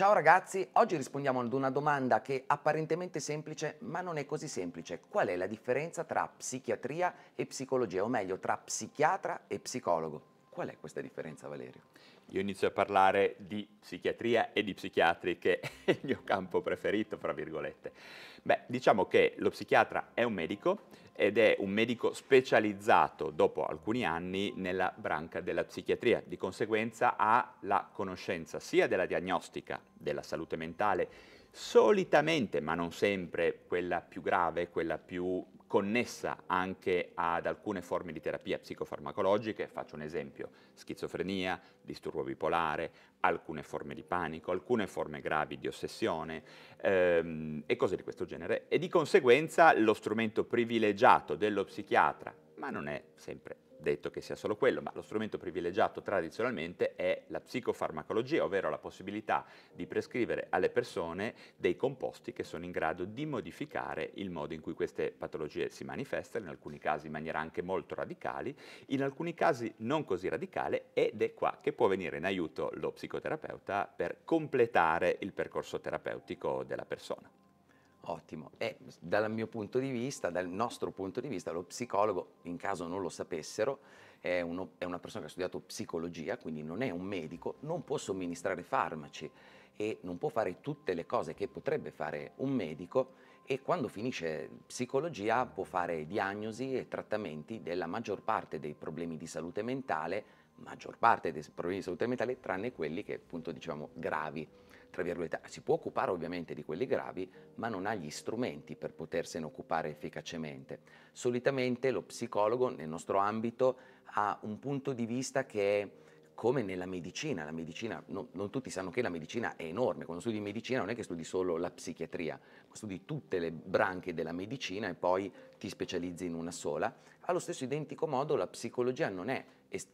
Ciao ragazzi, oggi rispondiamo ad una domanda che apparentemente semplice, ma non è così semplice. Qual è la differenza tra psichiatria e psicologia, o meglio, tra psichiatra e psicologo? Qual è questa differenza, Valerio? Io inizio a parlare di psichiatria e di psichiatri, che è il mio campo preferito, fra virgolette. Beh, diciamo che lo psichiatra è un medico ed è un medico specializzato dopo alcuni anni nella branca della psichiatria, di conseguenza ha la conoscenza sia della diagnostica della salute mentale, solitamente, ma non sempre, quella più grave, quella più connessa anche ad alcune forme di terapia psicofarmacologiche, faccio un esempio, schizofrenia, disturbo bipolare, alcune forme di panico, alcune forme gravi di ossessione ehm, e cose di questo genere. E di conseguenza lo strumento privilegiato dello psichiatra, ma non è sempre detto che sia solo quello, ma lo strumento privilegiato tradizionalmente è la psicofarmacologia, ovvero la possibilità di prescrivere alle persone dei composti che sono in grado di modificare il modo in cui queste patologie si manifestano, in alcuni casi in maniera anche molto radicale, in alcuni casi non così radicale ed è qua che può venire in aiuto lo psicoterapeuta per completare il percorso terapeutico della persona. Ottimo. E dal mio punto di vista, dal nostro punto di vista, lo psicologo, in caso non lo sapessero, è, uno, è una persona che ha studiato psicologia, quindi non è un medico, non può somministrare farmaci e non può fare tutte le cose che potrebbe fare un medico e quando finisce psicologia può fare diagnosi e trattamenti della maggior parte dei problemi di salute mentale, maggior parte dei problemi di salute mentale, tranne quelli che appunto diciamo gravi tra virgolette, si può occupare ovviamente di quelli gravi, ma non ha gli strumenti per potersene occupare efficacemente. Solitamente lo psicologo nel nostro ambito ha un punto di vista che è come nella medicina, la medicina no, non tutti sanno che la medicina è enorme, quando studi medicina non è che studi solo la psichiatria, studi tutte le branche della medicina e poi ti specializzi in una sola, allo stesso identico modo la psicologia non è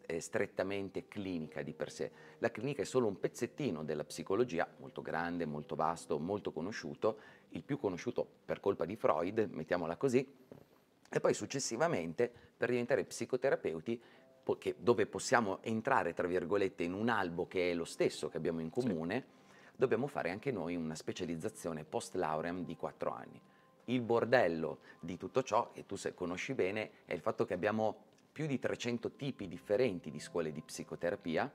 è strettamente clinica di per sé. La clinica è solo un pezzettino della psicologia, molto grande, molto vasto, molto conosciuto, il più conosciuto per colpa di Freud, mettiamola così, e poi successivamente per diventare psicoterapeuti che, dove possiamo entrare, tra virgolette, in un albo che è lo stesso che abbiamo in comune, sì. dobbiamo fare anche noi una specializzazione post lauream di 4 anni. Il bordello di tutto ciò, che tu conosci bene, è il fatto che abbiamo più di 300 tipi differenti di scuole di psicoterapia,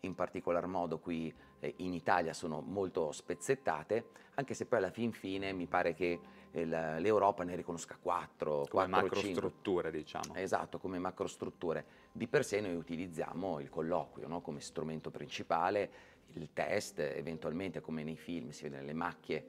in particolar modo qui eh, in Italia sono molto spezzettate, anche se poi alla fin fine mi pare che eh, l'Europa ne riconosca quattro. Come macrostrutture, diciamo. Esatto, come macrostrutture. Di per sé noi utilizziamo il colloquio no? come strumento principale, il test, eventualmente come nei film si vede nelle macchie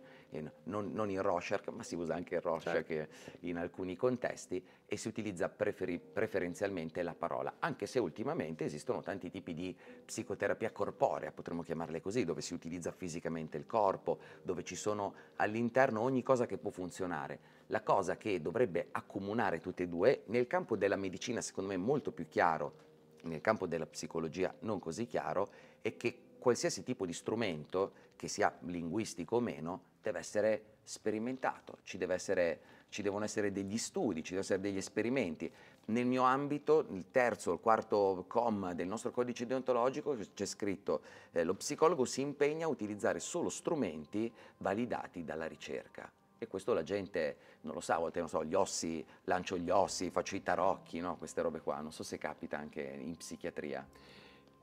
non, non in Rorschach, ma si usa anche il Rorschach certo. in alcuni contesti e si utilizza preferi- preferenzialmente la parola, anche se ultimamente esistono tanti tipi di psicoterapia corporea, potremmo chiamarle così, dove si utilizza fisicamente il corpo, dove ci sono all'interno ogni cosa che può funzionare. La cosa che dovrebbe accomunare tutte e due, nel campo della medicina secondo me molto più chiaro, nel campo della psicologia non così chiaro, è che qualsiasi tipo di strumento, che sia linguistico o meno, deve essere sperimentato, ci, essere, ci, devono essere degli studi, ci devono essere degli esperimenti. Nel mio ambito, il terzo il quarto comma del nostro codice deontologico, c'è scritto eh, lo psicologo si impegna a utilizzare solo strumenti validati dalla ricerca. E questo la gente non lo sa, a volte non so, gli ossi, lancio gli ossi, faccio i tarocchi, no? queste robe qua, non so se capita anche in psichiatria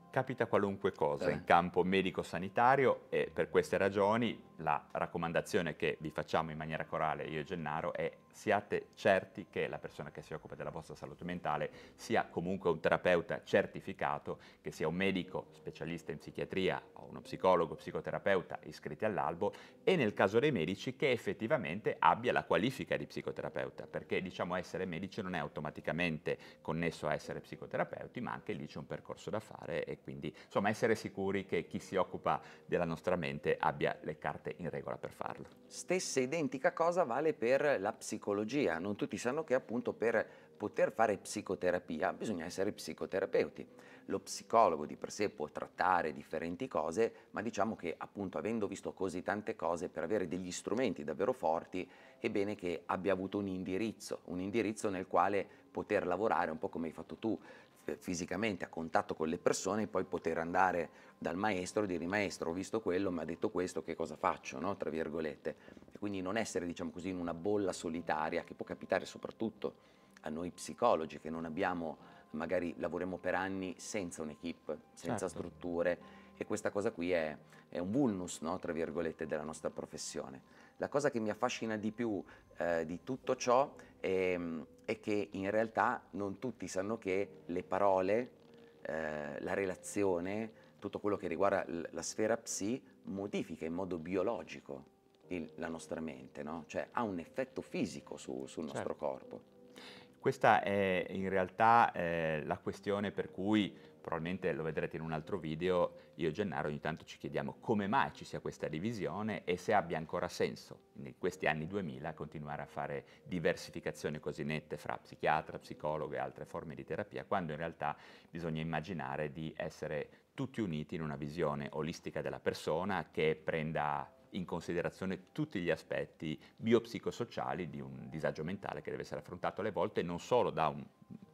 capita qualunque cosa eh. in campo medico-sanitario e per queste ragioni la raccomandazione che vi facciamo in maniera corale io e Gennaro è siate certi che la persona che si occupa della vostra salute mentale sia comunque un terapeuta certificato, che sia un medico specialista in psichiatria o uno psicologo, psicoterapeuta iscritti all'albo e nel caso dei medici che effettivamente abbia la qualifica di psicoterapeuta, perché diciamo essere medici non è automaticamente connesso a essere psicoterapeuti, ma anche lì c'è un percorso da fare e quindi insomma essere sicuri che chi si occupa della nostra mente abbia le carte in regola per farlo. Stessa identica cosa vale per la psicoterapia psicologia, non tutti sanno che appunto per poter fare psicoterapia bisogna essere psicoterapeuti. Lo psicologo di per sé può trattare differenti cose, ma diciamo che appunto avendo visto così tante cose per avere degli strumenti davvero forti, è bene che abbia avuto un indirizzo, un indirizzo nel quale poter lavorare un po' come hai fatto tu fisicamente a contatto con le persone e poi poter andare dal maestro e dire maestro ho visto quello, mi ha detto questo, che cosa faccio, no? tra virgolette. E quindi non essere diciamo così in una bolla solitaria che può capitare soprattutto a noi psicologi che non abbiamo magari lavoriamo per anni senza un'equipe, senza certo. strutture e questa cosa qui è, è un vulnus, no, tra virgolette, della nostra professione. La cosa che mi affascina di più eh, di tutto ciò è, ehm, è, che in realtà non tutti sanno che le parole, eh, la relazione, tutto quello che riguarda la sfera psi modifica in modo biologico il, la nostra mente, no? cioè ha un effetto fisico su, sul nostro certo. corpo. Questa è in realtà eh, la questione per cui, probabilmente lo vedrete in un altro video, io e Gennaro ogni tanto ci chiediamo come mai ci sia questa divisione e se abbia ancora senso in questi anni 2000 continuare a fare diversificazioni così nette fra psichiatra, psicologo e altre forme di terapia, quando in realtà bisogna immaginare di essere tutti uniti in una visione olistica della persona che prenda in considerazione tutti gli aspetti biopsicosociali di un disagio mentale che deve essere affrontato alle volte non solo da un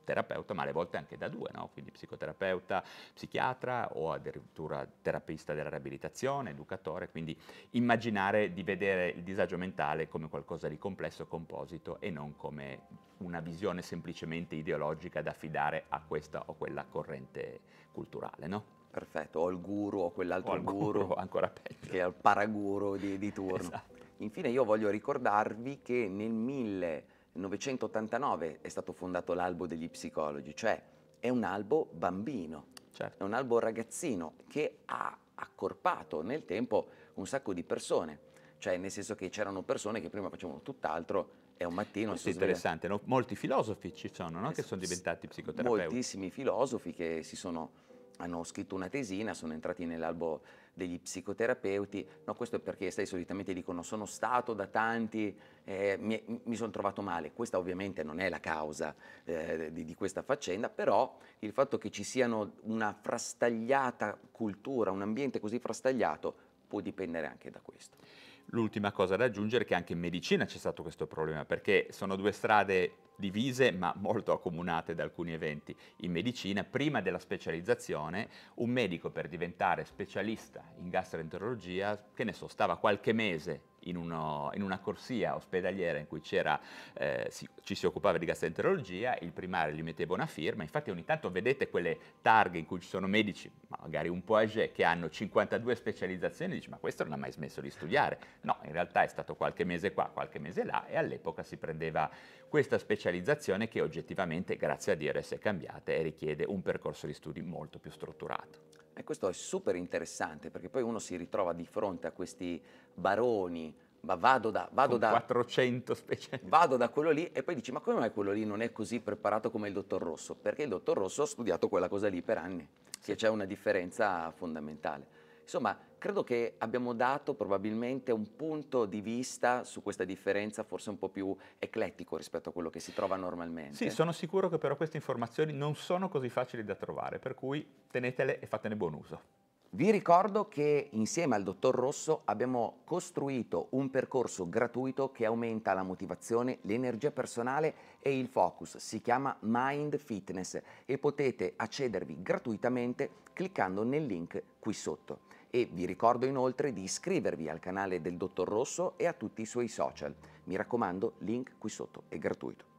terapeuta, ma alle volte anche da due, no? quindi psicoterapeuta, psichiatra o addirittura terapista della riabilitazione, educatore, quindi immaginare di vedere il disagio mentale come qualcosa di complesso, composito e non come una visione semplicemente ideologica da affidare a questa o quella corrente culturale. No? Perfetto, o il guru o quell'altro o guru, guru, ancora peggio. che è il paraguru di, di turno. Esatto. Infine io voglio ricordarvi che nel 1989 è stato fondato l'albo degli psicologi, cioè è un albo bambino, certo. è un albo ragazzino che ha accorpato nel tempo un sacco di persone, cioè nel senso che c'erano persone che prima facevano tutt'altro è un mattino molto interessante, no? molti filosofi ci sono no? che sono diventati psicoterapeuti moltissimi filosofi che si sono hanno scritto una tesina, sono entrati nell'albo degli psicoterapeuti, no questo è perché sai solitamente dicono sono stato da tanti, eh, mi, mi sono trovato male, questa ovviamente non è la causa eh, di, di, questa faccenda, però il fatto che ci siano una frastagliata cultura, un ambiente così frastagliato può dipendere anche da questo. L'ultima cosa da aggiungere è che anche in medicina c'è stato questo problema, perché sono due strade divise ma molto accomunate da alcuni eventi. In medicina, prima della specializzazione, un medico per diventare specialista in gastroenterologia, che ne so, stava qualche mese in, uno, in una corsia ospedaliera in cui eh, si, ci si occupava di gastroenterologia, il primario gli metteva una firma, infatti ogni tanto vedete quelle targhe in cui ci sono medici, magari un po' age, che hanno 52 specializzazioni, dici ma questo non ha mai smesso di studiare, no, in realtà è stato qualche mese qua, qualche mese là e all'epoca si prendeva questa specializzazione che oggettivamente, grazie a Dio, è cambiata e richiede un percorso di studi molto più strutturato. E questo è super interessante perché poi uno si ritrova di fronte a questi baroni, ma vado da, vado da 400 specialisti. Vado da quello lì e poi dici ma come mai quello lì non è così preparato come il dottor Rosso? Perché il dottor Rosso ha studiato quella cosa lì per anni, sì. che c'è una differenza fondamentale. Insomma, credo che abbiamo dato probabilmente un punto di vista su questa differenza forse un po' più eclettico rispetto a quello che si trova normalmente. Sì, sono sicuro che però queste informazioni non sono così facili da trovare, per cui tenetele e fatene buon uso. Vi ricordo che insieme al Dottor Rosso abbiamo costruito un percorso gratuito che aumenta la motivazione, l'energia personale e il focus. Si chiama Mind Fitness e potete accedervi gratuitamente cliccando nel link qui sotto. E vi ricordo inoltre di iscrivervi al canale del Dottor Rosso e a tutti i suoi social. Mi raccomando, link qui sotto, è gratuito.